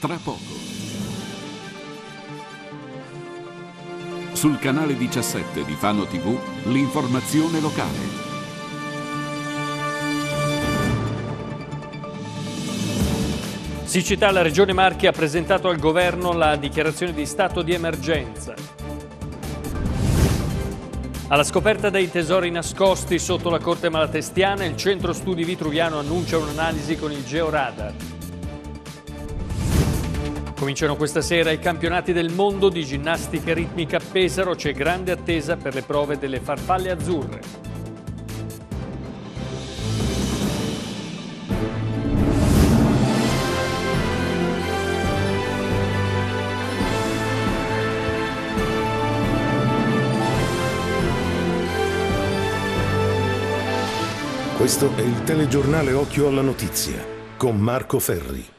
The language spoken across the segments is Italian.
tra poco. Sul canale 17 di Fano TV, l'informazione locale. Siccità, la Regione Marche ha presentato al Governo la dichiarazione di stato di emergenza. Alla scoperta dei tesori nascosti sotto la Corte Malatestiana, il Centro Studi Vitruviano annuncia un'analisi con il Georadar. Cominciano questa sera i campionati del mondo di ginnastica ritmica a Pesaro, c'è grande attesa per le prove delle farfalle azzurre. Questo è il telegiornale Occhio alla Notizia con Marco Ferri.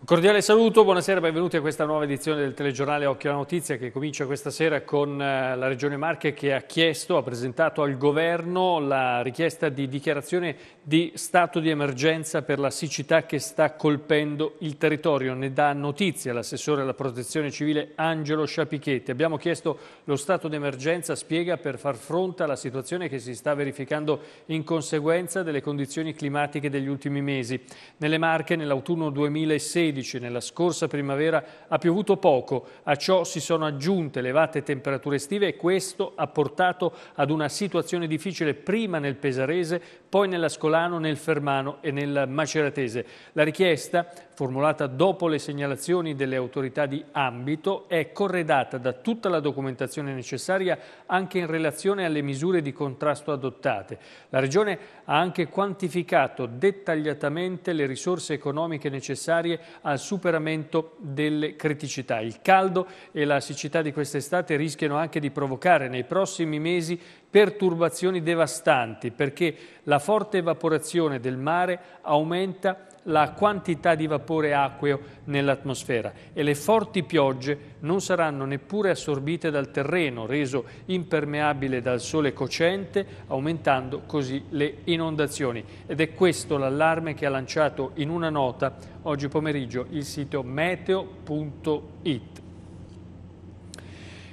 Un cordiale saluto, buonasera, benvenuti a questa nuova edizione del telegiornale Occhio alla Notizia che comincia questa sera con eh, la Regione Marche che ha chiesto, ha presentato al Governo la richiesta di dichiarazione di stato di emergenza per la siccità che sta colpendo il territorio. Ne dà notizia l'assessore alla protezione civile Angelo Sciapichetti. Abbiamo chiesto lo stato di emergenza, spiega, per far fronte alla situazione che si sta verificando in conseguenza delle condizioni climatiche degli ultimi mesi. Nelle Marche nell'autunno 2016 2016 nella scorsa primavera ha piovuto poco, a ciò si sono aggiunte elevate temperature estive e questo ha portato ad una situazione difficile prima nel Pesarese, poi nell'Ascolano, nel Fermano e nel Maceratese. La richiesta, formulata dopo le segnalazioni delle autorità di ambito, è corredata da tutta la documentazione necessaria anche in relazione alle misure di contrasto adottate. La Regione ha anche quantificato dettagliatamente le risorse economiche necessarie al superamento delle criticità. Il caldo e la siccità di quest'estate rischiano anche di provocare nei prossimi mesi perturbazioni devastanti perché la forte evaporazione del mare aumenta la quantità di vapore acqueo nell'atmosfera e le forti piogge non saranno neppure assorbite dal terreno, reso impermeabile dal sole cocente, aumentando così le inondazioni. Ed è questo l'allarme che ha lanciato in una nota oggi pomeriggio il sito meteo.it.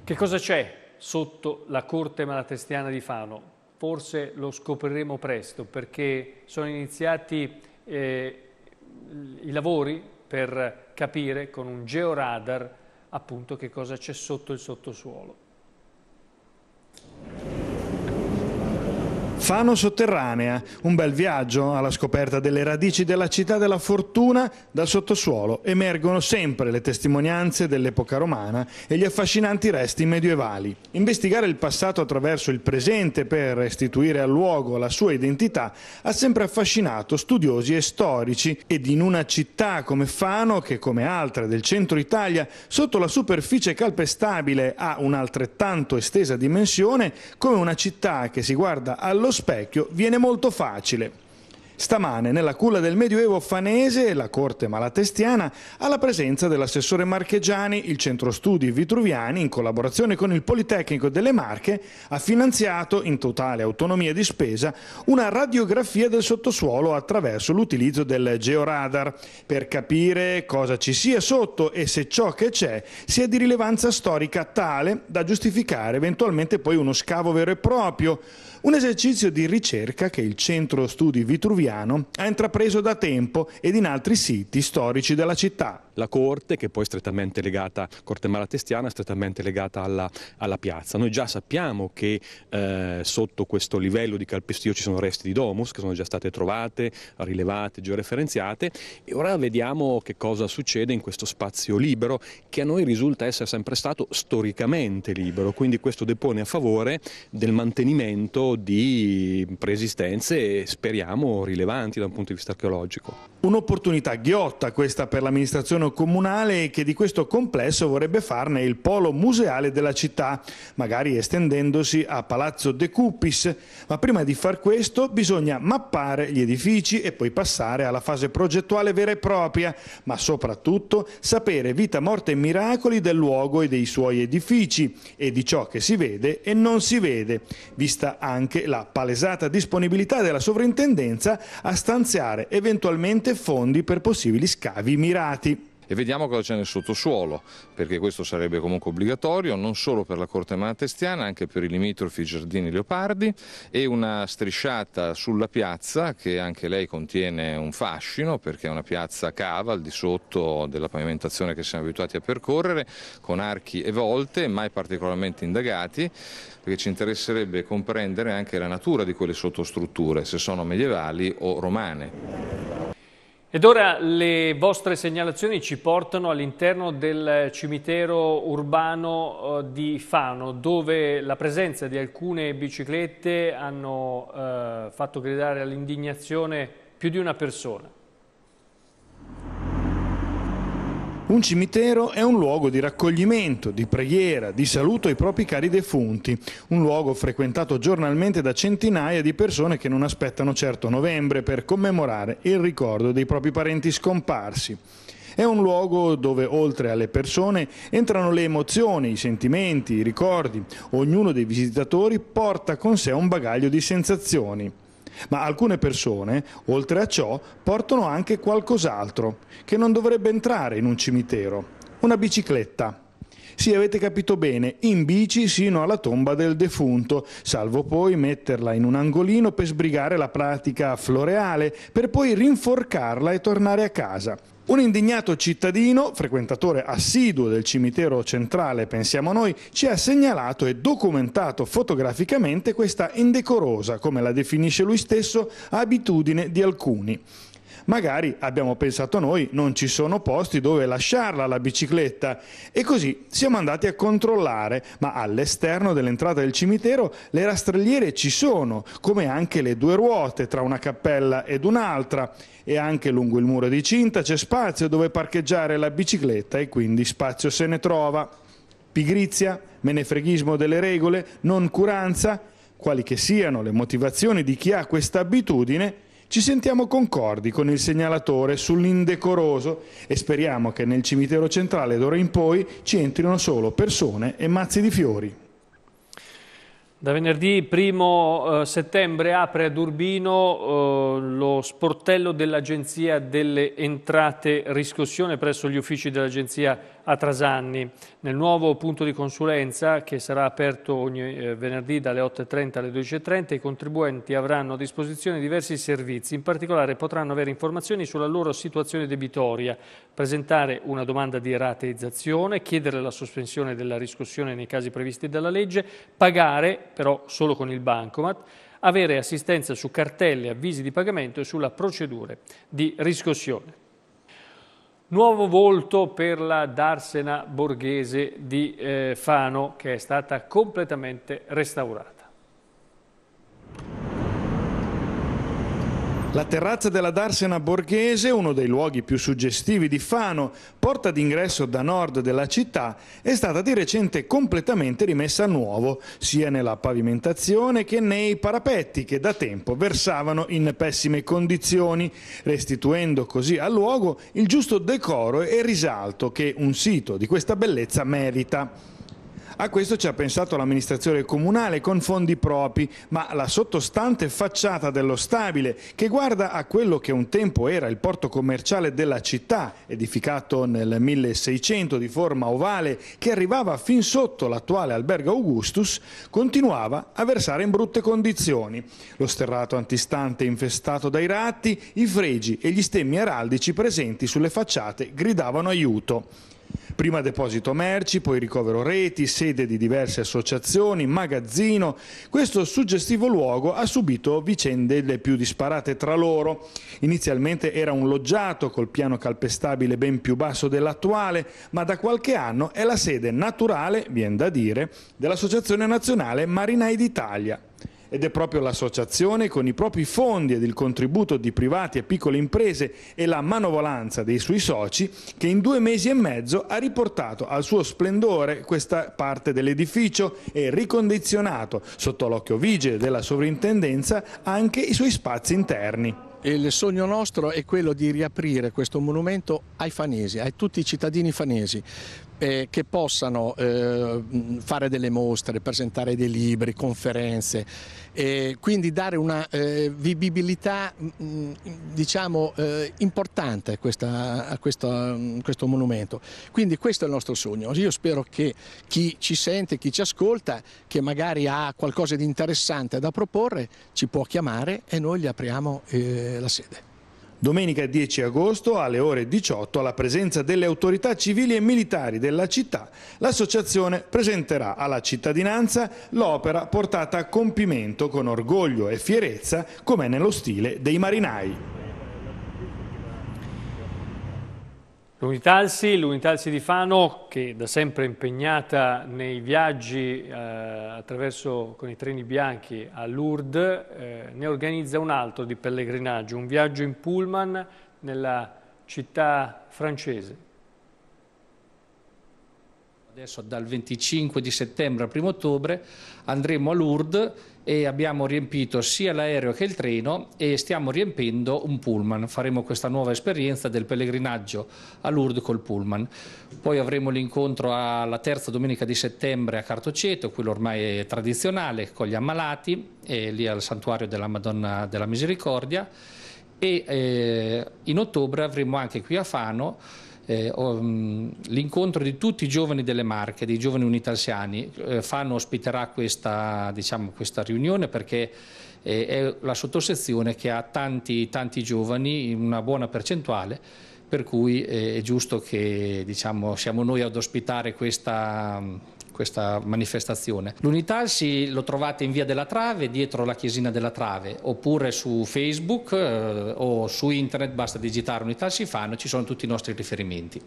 Che cosa c'è sotto la corte malatestiana di Fano. Forse lo scopriremo presto perché sono iniziati eh, i lavori per capire con un georadar appunto che cosa c'è sotto il sottosuolo. Fano Sotterranea, un bel viaggio alla scoperta delle radici della città della fortuna dal sottosuolo. Emergono sempre le testimonianze dell'epoca romana e gli affascinanti resti medievali. Investigare il passato attraverso il presente per restituire al luogo la sua identità ha sempre affascinato studiosi e storici ed in una città come Fano, che come altre del centro Italia, sotto la superficie calpestabile ha un'altrettanto estesa dimensione, come una città che si guarda allo specchio viene molto facile. Stamane, nella culla del Medioevo fanese, la corte malatestiana, alla presenza dell'assessore Marchegiani, il centro studi Vitruviani, in collaborazione con il Politecnico delle Marche, ha finanziato, in totale autonomia di spesa, una radiografia del sottosuolo attraverso l'utilizzo del georadar, per capire cosa ci sia sotto e se ciò che c'è sia di rilevanza storica tale da giustificare eventualmente poi uno scavo vero e proprio, un esercizio di ricerca che il centro studi Vitruviani Giuliano ha intrapreso da tempo ed in altri siti storici della città. La corte, che poi è strettamente legata, corte malatestiana, è strettamente legata alla, alla piazza. Noi già sappiamo che eh, sotto questo livello di calpestio ci sono resti di domus che sono già state trovate, rilevate, georeferenziate e ora vediamo che cosa succede in questo spazio libero che a noi risulta essere sempre stato storicamente libero, quindi questo depone a favore del mantenimento di preesistenze e speriamo risultati rilevanti da un punto di vista archeologico. Un'opportunità ghiotta questa per l'amministrazione comunale che di questo complesso vorrebbe farne il polo museale della città, magari estendendosi a Palazzo De Cupis, ma prima di far questo bisogna mappare gli edifici e poi passare alla fase progettuale vera e propria, ma soprattutto sapere vita, morte e miracoli del luogo e dei suoi edifici e di ciò che si vede e non si vede, vista anche la palesata disponibilità della sovrintendenza a stanziare eventualmente fondi per possibili scavi mirati e vediamo cosa c'è nel sottosuolo, perché questo sarebbe comunque obbligatorio non solo per la corte malatestiana, anche per i limitrofi giardini leopardi e una strisciata sulla piazza che anche lei contiene un fascino perché è una piazza cava al di sotto della pavimentazione che siamo abituati a percorrere con archi e volte mai particolarmente indagati perché ci interesserebbe comprendere anche la natura di quelle sottostrutture, se sono medievali o romane. Ed ora le vostre segnalazioni ci portano all'interno del cimitero urbano eh, di Fano, dove la presenza di alcune biciclette hanno eh, fatto gridare all'indignazione più di una persona. Un cimitero è un luogo di raccoglimento, di preghiera, di saluto ai propri cari defunti, un luogo frequentato giornalmente da centinaia di persone che non aspettano certo novembre per commemorare il ricordo dei propri parenti scomparsi. È un luogo dove oltre alle persone entrano le emozioni, i sentimenti, i ricordi. Ognuno dei visitatori porta con sé un bagaglio di sensazioni ma alcune persone, oltre a ciò, portano anche qualcos'altro, che non dovrebbe entrare in un cimitero, una bicicletta. Sì, avete capito bene, in bici sino alla tomba del defunto, salvo poi metterla in un angolino per sbrigare la pratica floreale, per poi rinforcarla e tornare a casa. Un indignato cittadino, frequentatore assiduo del cimitero centrale, pensiamo noi, ci ha segnalato e documentato fotograficamente questa indecorosa, come la definisce lui stesso, abitudine di alcuni magari abbiamo pensato noi non ci sono posti dove lasciarla la bicicletta e così siamo andati a controllare, ma all'esterno dell'entrata del cimitero le rastrelliere ci sono, come anche le due ruote tra una cappella ed un'altra e anche lungo il muro di cinta c'è spazio dove parcheggiare la bicicletta e quindi spazio se ne trova. Pigrizia, menefreghismo delle regole, noncuranza, quali che siano le motivazioni di chi ha questa abitudine, ci sentiamo concordi con il segnalatore sull'indecoroso e speriamo che nel cimitero centrale d'ora in poi ci entrino solo persone e mazzi di fiori. Da venerdì 1 eh, settembre apre ad Urbino eh, lo sportello dell'Agenzia delle Entrate Riscossione presso gli uffici dell'Agenzia a Trasanni. Nel nuovo punto di consulenza, che sarà aperto ogni eh, venerdì dalle 8.30 alle 12.30, i contribuenti avranno a disposizione diversi servizi. In particolare potranno avere informazioni sulla loro situazione debitoria, presentare una domanda di rateizzazione, chiedere la sospensione della riscossione nei casi previsti dalla legge, pagare però solo con il bancomat, avere assistenza su cartelle, avvisi di pagamento e sulla procedura di riscossione. Nuovo volto per la Darsena borghese di eh, Fano che è stata completamente restaurata. La certo. terrazza della Darsena Borghese, uno dei luoghi più suggestivi di Fano, porta d'ingresso da nord della città, è stata di recente completamente rimessa a nuovo, sia nella pavimentazione che nei parapetti che da tempo versavano in pessime condizioni, restituendo così al luogo il giusto decoro e risalto che un sito di questa bellezza merita. A questo ci ha pensato l'amministrazione comunale con fondi propri, ma la sottostante facciata dello stabile, che guarda a quello che un tempo era il porto commerciale della città, edificato nel 1600 di forma ovale, che arrivava fin sotto l'attuale albergo Augustus, continuava a versare in brutte condizioni. Lo sterrato antistante infestato dai ratti, i fregi e gli stemmi araldici presenti sulle facciate gridavano aiuto. Prima deposito merci, poi ricovero reti, sede di diverse associazioni, magazzino. Questo suggestivo luogo ha subito vicende le più disparate tra loro. Inizialmente era un loggiato col piano calpestabile ben più basso dell'attuale, ma da qualche anno è la sede naturale, viene da dire, dell'Associazione Nazionale Marinai d'Italia ed è proprio l'associazione con i propri fondi ed il contributo di privati e piccole imprese e la manovolanza dei suoi soci che in due mesi e mezzo ha riportato al suo splendore questa parte dell'edificio e ricondizionato sotto l'occhio vigile della sovrintendenza anche i suoi spazi interni. Il sogno nostro è quello di riaprire questo monumento ai fanesi, a tutti i cittadini fanesi, eh, che possano eh, fare delle mostre, presentare dei libri, conferenze, eh, quindi dare una eh, vivibilità mh, diciamo, eh, importante a, questa, a questo, mh, questo, monumento. Quindi questo è il nostro sogno. Io spero che chi ci sente, chi ci ascolta, che magari ha qualcosa di interessante da proporre, ci può chiamare e noi gli apriamo eh, la sede. Domenica 10 agosto alle ore 18 alla presenza delle autorità civili e militari della città l'associazione presenterà alla cittadinanza l'opera portata a compimento con orgoglio e fierezza come nello stile dei marinai. L'Unitalsi, L'Unitalsi di Fano, che da sempre è impegnata nei viaggi eh, attraverso, con i treni bianchi a Lourdes, eh, ne organizza un altro di pellegrinaggio, un viaggio in pullman nella città francese. Adesso dal 25 di settembre al 1 ottobre andremo a Lourdes e abbiamo riempito sia l'aereo che il treno e stiamo riempendo un pullman. Faremo questa nuova esperienza del pellegrinaggio a Lourdes col pullman. Poi avremo l'incontro alla terza domenica di settembre a Cartoceto, quello ormai è tradizionale, con gli ammalati, e lì al santuario della Madonna della Misericordia. E eh, in ottobre avremo anche qui a Fano eh, mm, l'incontro di tutti i giovani delle Marche, dei giovani unitalsiani, eh, fanno, ospiterà questa, diciamo, questa riunione perché eh, è la sottosezione che ha tanti, tanti giovani, una buona percentuale, per cui eh, è giusto che diciamo, siamo noi ad ospitare questa questa manifestazione. L'Unitalsi lo trovate in via della Trave, dietro la chiesina della Trave, oppure su Facebook eh, o su internet, basta digitare Unitalsi Fano, ci sono tutti i nostri riferimenti.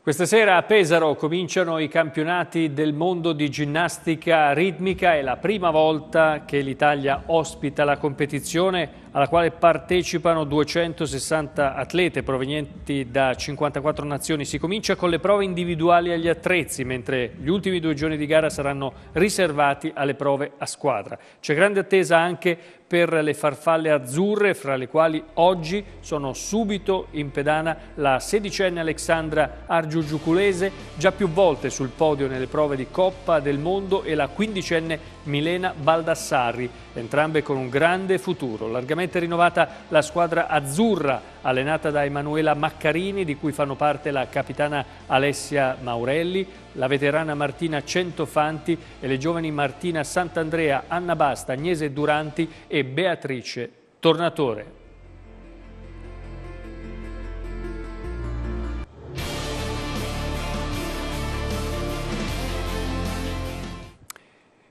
Questa sera a Pesaro cominciano i campionati del mondo di ginnastica ritmica, è la prima volta che l'Italia ospita la competizione alla quale partecipano 260 atlete provenienti da 54 nazioni. Si comincia con le prove individuali agli attrezzi, mentre gli ultimi due giorni di gara saranno riservati alle prove a squadra. C'è grande attesa anche per le farfalle azzurre, fra le quali oggi sono subito in pedana la sedicenne Alexandra Argiugiuculese, già più volte sul podio nelle prove di Coppa del Mondo, e la quindicenne Milena Baldassarri, entrambe con un grande futuro, largamente completamente rinnovata la squadra azzurra allenata da Emanuela Maccarini di cui fanno parte la capitana Alessia Maurelli, la veterana Martina Centofanti e le giovani Martina Sant'Andrea, Anna Basta, Agnese Duranti e Beatrice Tornatore.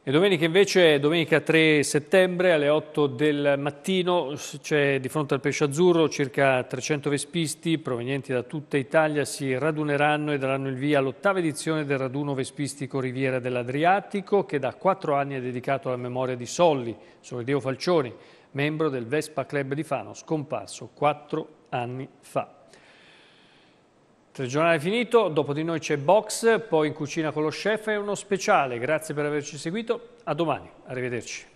E domenica invece, domenica 3 settembre alle 8 del mattino, c'è di fronte al Pesce Azzurro circa 300 vespisti provenienti da tutta Italia si raduneranno e daranno il via all'ottava edizione del raduno vespistico Riviera dell'Adriatico che da quattro anni è dedicato alla memoria di Solli, Solideo Falcioni, membro del Vespa Club di Fano, scomparso quattro anni fa. Tre Telegiornale finito, dopo di noi c'è Box, poi in cucina con lo chef e uno speciale. Grazie per averci seguito, a domani, arrivederci.